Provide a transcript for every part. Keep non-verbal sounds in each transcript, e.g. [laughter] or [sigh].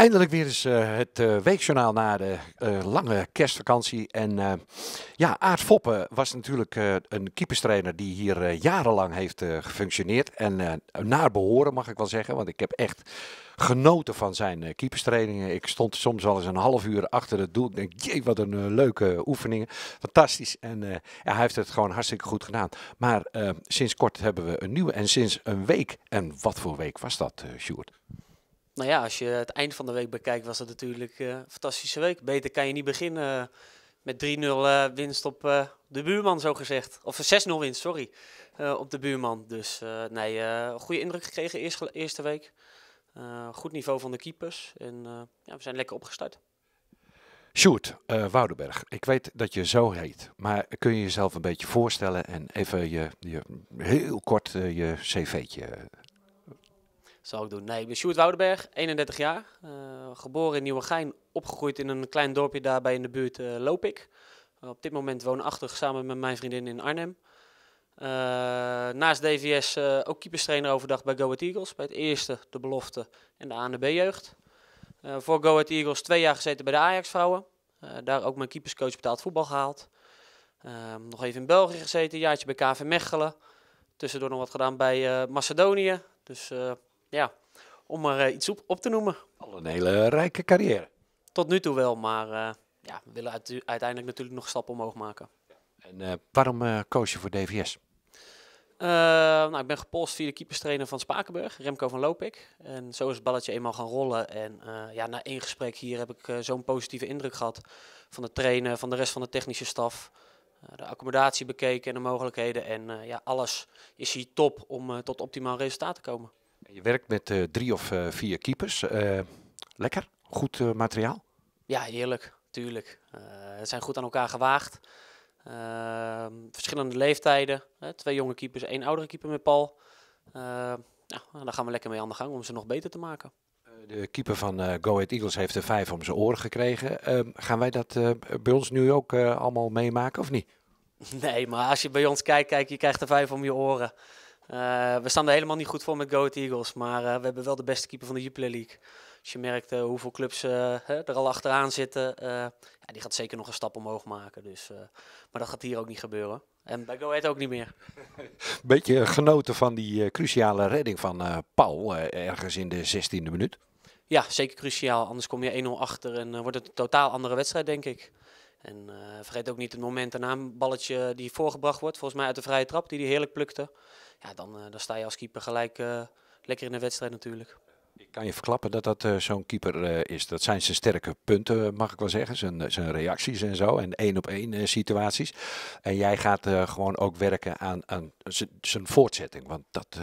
Eindelijk weer eens eh, het eh, weekjournaal na de eh, lange kerstvakantie. En ja, Aart Foppen was natuurlijk een keeperstrainer die hier jarenlang heeft gefunctioneerd. En naar behoren mag ik wel zeggen, want ik heb echt genoten van zijn keeperstrainingen. Ik stond soms wel eens een half uur achter het doel. Ik denk, jee, wat een leuke oefeningen. Fantastisch. En hij heeft het gewoon hartstikke goed gedaan. Maar sinds kort hebben we een nieuwe. En sinds een week, en wat voor week was dat, Sjoerd? nou ja, als je het eind van de week bekijkt, was het natuurlijk eh, een fantastische week. Beter kan je niet beginnen eh, met 3-0 eh, winst op de buurman, zo gezegd. Of 6-0 winst, sorry. op de buurman. Dus nee, goede indruk gekregen eerste, eerste week. goed niveau van de keepers. En ja, we zijn lekker opgestart. Sjoerd, uh, Woudenberg, ik weet dat je zo heet, maar kun je jezelf een beetje voorstellen en even je, je heel kort je cv'tje zal ik doen? Nee, ik ben Sjoerd Woudenberg, 31 jaar. Eh, geboren in Nieuwegein, opgegroeid in een klein dorpje daarbij in de buurt uh, eh, loop ik. op dit moment woonachtig samen met mijn vriendin in Arnhem. Eh, naast DVS ook keeperstrainer overdag bij Go Ahead Eagles. Bij het eerste, de belofte en de A jeugd voor Go Ahead Eagles twee jaar gezeten bij de Ajax-vrouwen. daar ook mijn keeperscoach betaald voetbal gehaald. Ehm, nog even in België gezeten, een jaartje bij KV Mechelen. Tussendoor nog wat gedaan bij Macedonië. Dus ja, om er eh, iets op, op te noemen. Al een hele rijke carrière. Tot nu toe wel, maar eh, ja, we willen uiteindelijk natuurlijk nog stappen omhoog maken. En eh, waarom koos je voor DVS? nou, ik ben gepost via de keeperstrainer van Spakenburg, Remco van Loopik. En zo is het balletje eenmaal gaan rollen. En ja, na één gesprek hier heb ik zo'n positieve indruk gehad van de trainer, van de rest van de technische staf. de accommodatie bekeken en de mogelijkheden. En ja, alles is hier top om tot optimaal resultaat te komen. Je werkt met eh, drie of eh, vier keepers. Eh, lekker, goed materiaal? Ja, heerlijk, tuurlijk. Ze zijn goed aan elkaar gewaagd. Ehm, verschillende leeftijden. twee jonge keepers, één oudere keeper met Paul. Nou, daar gaan we lekker mee aan de gang om ze nog beter te maken. De keeper van uh, Go Ahead Eagles heeft er vijf om zijn oren gekregen. Ehm, gaan wij dat bij ons nu ook allemaal meemaken of niet? [laughs] Nee, maar als je bij ons kijkt, kijk, je krijgt er vijf om je oren. Eh, we staan er helemaal niet goed voor met Go Eagles, maar eh, we hebben wel de beste keeper van de Jupiler League. Als je merkt eh, hoeveel clubs er al achteraan zitten. Ja, die gaat zeker nog een stap omhoog maken. Dus, maar dat gaat hier ook niet gebeuren. En bij Go ook niet meer. [laughs] Beetje genoten van die cruciale redding van Paul ergens in de 16e minuut. Ja, zeker cruciaal. Anders kom je 1-0 achter en wordt het een totaal andere wedstrijd, denk ik. En eh, vergeet ook niet het moment daarna een balletje die voorgebracht wordt, volgens mij uit de vrije trap, die hij heerlijk plukte. Ja, dan, eh, dan sta je als keeper gelijk eh, lekker in de wedstrijd natuurlijk. Ik kan je verklappen dat dat zo'n keeper is. Dat zijn zijn sterke punten, mag ik wel zeggen. Zijn, zijn reacties en zo. En één op één situaties. En jij gaat gewoon ook werken aan, aan zijn voortzetting. Want dat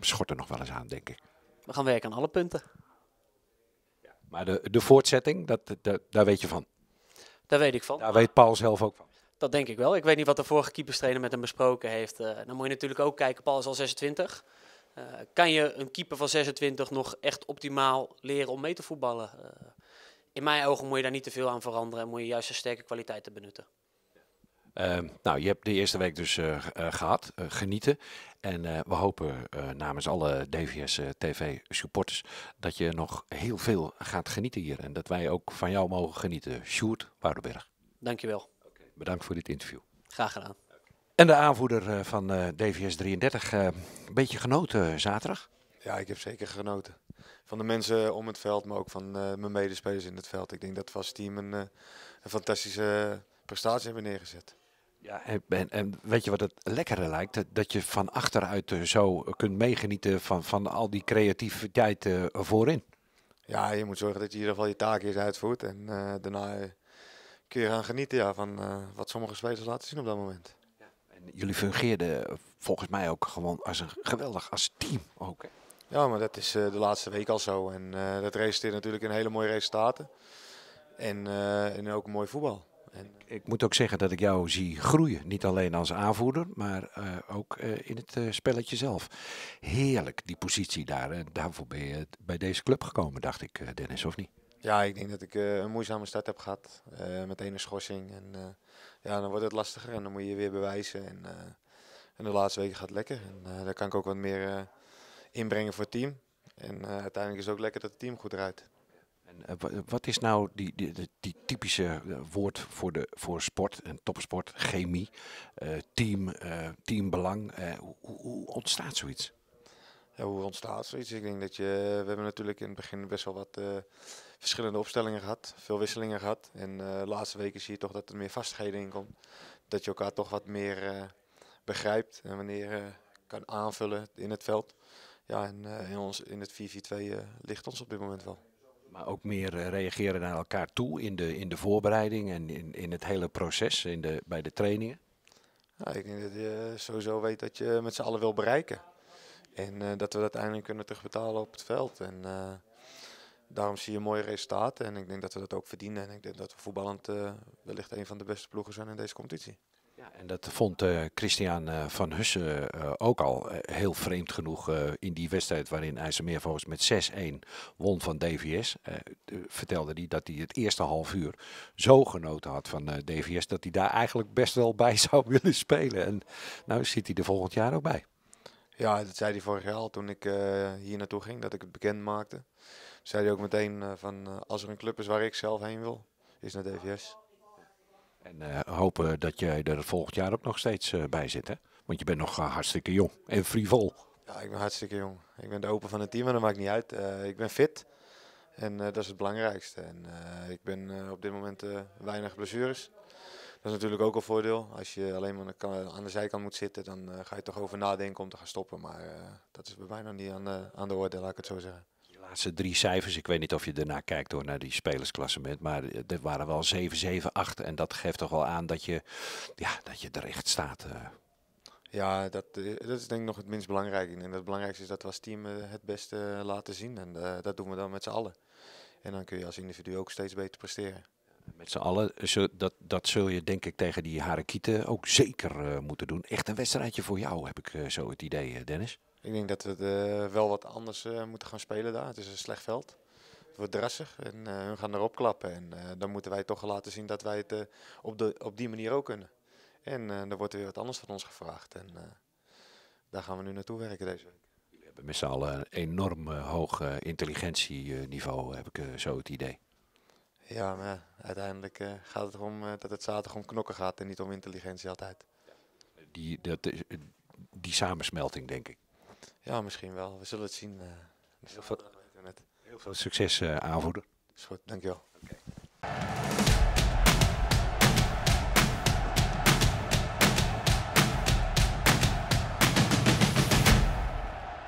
schort er nog wel eens aan, denk ik. We gaan werken aan alle punten. Ja, maar de, de voortzetting, dat, dat, daar weet je van. Daar weet ik van. Daar weet Paul zelf ook van. Dat denk ik wel. Ik weet niet wat de vorige keeperstrainer met hem besproken heeft. Eh, dan moet je natuurlijk ook kijken, Paul is al 26. Eh, kan je een keeper van 26 nog echt optimaal leren om mee te voetballen? Eh, in mijn ogen moet je daar niet te veel aan veranderen en moet je juist zijn sterke kwaliteiten benutten. Ehm, nou, je hebt de eerste week dus eh, eh, gehad. Eh, genieten. En we hopen namens alle DVS TV supporters dat je nog heel veel gaat genieten hier. En dat wij ook van jou mogen genieten. Sjoerd Woudenberg. Dankjewel. Okay, bedankt voor dit interview. Graag gedaan. En de aanvoerder van DVS 33, een beetje genoten zaterdag? Ja, ik heb zeker genoten. Van de mensen om het veld, maar ook van mijn medespelers in het veld. Ik denk dat vast team een, een fantastische prestatie hebben neergezet. Ja, en, en, weet je wat het lekkere lijkt? Dat je van achteruit eh, zo eh, kunt meegenieten van, van al die creativiteit eh, voorin. Ja, je moet zorgen dat je in ieder geval je taak is uitvoert. En daarna kun je gaan genieten ja, van wat sommige spelers laten zien op dat moment. Ja. En jullie fungeerden volgens mij ook gewoon als een geweldig als team. Ook, Ja, maar dat is de laatste week al zo. En dat resulteert natuurlijk in hele mooie resultaten. En, en ook mooi voetbal. En ik moet ook zeggen dat ik jou zie groeien. Niet alleen als aanvoerder, maar eh, ook eh, in het eh, spelletje zelf. Heerlijk, die positie daar. daarvoor ben je bij deze club gekomen, dacht ik, Dennis, of niet? Ja, ik denk dat ik een moeizame start heb gehad. met een schorsing. En ja, dan wordt het lastiger en dan moet je je weer bewijzen. En, en de laatste weken gaat lekker. En daar kan ik ook wat meer inbrengen voor het team. En uiteindelijk is het ook lekker dat het team goed draait. Eh, wat is nou die, die, die, typische eh, woord voor, de, voor sport en topsport, chemie, eh, team, teambelang? Hoe, hoe, ontstaat zoiets? hoe ontstaat zoiets? Ik denk dat je, we hebben natuurlijk in het begin best wel wat verschillende opstellingen gehad, veel wisselingen gehad. En de laatste weken zie je toch dat er meer vastigheden in komt. Dat je elkaar toch wat meer begrijpt en wanneer kan aanvullen in het veld. Ja, en in, ons, in het 4-4-2 ligt ons op dit moment wel. Maar ook meer eh, reageren naar elkaar toe in de, in de voorbereiding en in, in het hele proces in de, bij de trainingen? ik denk dat je sowieso weet dat je met z'n allen wil bereiken. En eh, dat we dat uiteindelijk kunnen terugbetalen op het veld. En eh, daarom zie je mooie resultaten. En ik denk dat we dat ook verdienen. En ik denk dat we voetballend wellicht een van de beste ploegen zijn in deze competitie. Ja, en dat vond eh, Christian eh, van Hussen eh, ook al heel vreemd genoeg in die wedstrijd waarin IJsselmeer volgens met 6-1 won van DVS. vertelde hij dat hij het eerste half uur zo genoten had van DVS dat hij daar eigenlijk best wel bij [laughs] zou willen spelen. En nou zit hij er volgend jaar ook bij. Ja, dat zei hij vorig jaar al toen ik hier naartoe ging, dat ik het bekend maakte. Zei hij ook meteen van als er een club is waar ik zelf heen wil, is naar DVS. En eh, hopen dat jij er volgend jaar ook nog steeds eh, bij zit. Hè? Want je bent nog eh, hartstikke jong en frivol. Ja, ik ben hartstikke jong. Ik ben de open van het team, en dat maakt niet uit. ik ben fit. En dat is het belangrijkste. En, ik ben op dit moment weinig blessures. Dat is natuurlijk ook een voordeel. Als je alleen maar aan de zijkant moet zitten, dan ga je toch over nadenken om te gaan stoppen. Maar dat is bij mij nog niet aan, aan de orde, laat ik het zo zeggen laatste drie cijfers, ik weet niet of je daarna kijkt door naar die spelersklassement, maar eh, er waren wel 7, 7, 8. En dat geeft toch wel aan dat je, ja, dat je er echt staat. Eh. Ja, dat, eh, dat is denk ik nog het minst belangrijke. En het belangrijkste is dat we als team het beste laten zien. En dat doen we dan met z'n allen. En dan kun je als individu ook steeds beter presteren. Met z'n allen, dat, dat zul je denk ik tegen die Harekieten ook zeker moeten doen. Echt een wedstrijdje voor jou, heb ik zo het idee, Dennis. Ik denk dat we eh, wel wat anders eh, moeten gaan spelen daar. Het is een slecht veld. Het wordt drassig en eh, hun gaan erop klappen. En dan moeten wij toch laten zien dat wij het op, de, op die manier ook kunnen. En er wordt weer wat anders van ons gevraagd. En daar gaan we nu naartoe werken deze week hebben met z'n allen een enorm hoog intelligentieniveau, heb ik zo het idee. Ja, maar uiteindelijk gaat het om dat het zaterdag om knokken gaat en niet om intelligentie altijd. Die, dat, die samensmelting, denk ik. Ja, misschien wel. We zullen het zien. Eh. heel, veel, heel veel succes, eh, aanvoerder. Is goed, dankjewel.